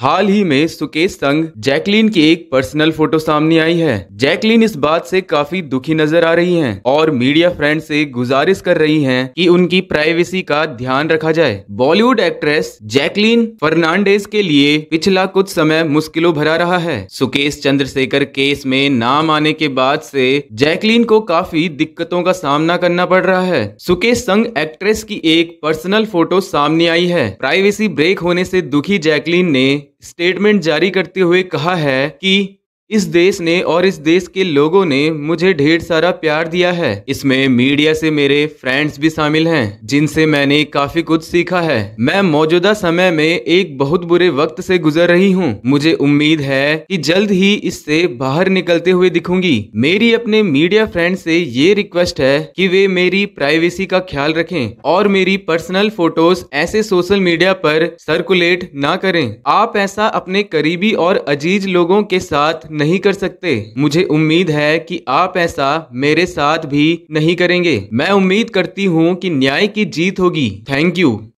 हाल ही में सुकेश संग जैकलीन की एक पर्सनल फोटो सामने आई है जैकलीन इस बात से काफी दुखी नजर आ रही हैं और मीडिया फ्रेंड से गुजारिश कर रही हैं कि उनकी प्राइवेसी का ध्यान रखा जाए बॉलीवुड एक्ट्रेस जैकलीन फर्नांडेज के लिए पिछला कुछ समय मुश्किलों भरा रहा है सुकेश चंद्रशेखर केस में नाम आने के बाद से जैकलीन को काफी दिक्कतों का सामना करना पड़ रहा है सुकेश संग एक्ट्रेस की एक पर्सनल फोटो सामने आई है प्राइवेसी ब्रेक होने से दुखी जैकलीन ने स्टेटमेंट जारी करते हुए कहा है कि इस देश ने और इस देश के लोगों ने मुझे ढेर सारा प्यार दिया है इसमें मीडिया से मेरे फ्रेंड्स भी शामिल हैं जिनसे मैंने काफी कुछ सीखा है मैं मौजूदा समय में एक बहुत बुरे वक्त से गुजर रही हूँ मुझे उम्मीद है कि जल्द ही इससे बाहर निकलते हुए दिखूंगी मेरी अपने मीडिया फ्रेंड से ये रिक्वेस्ट है की वे मेरी प्राइवेसी का ख्याल रखे और मेरी पर्सनल फोटोज ऐसे सोशल मीडिया पर सर्कुलेट न करें आप ऐसा अपने करीबी और अजीज लोगों के साथ नहीं कर सकते मुझे उम्मीद है कि आप ऐसा मेरे साथ भी नहीं करेंगे मैं उम्मीद करती हूँ कि न्याय की जीत होगी थैंक यू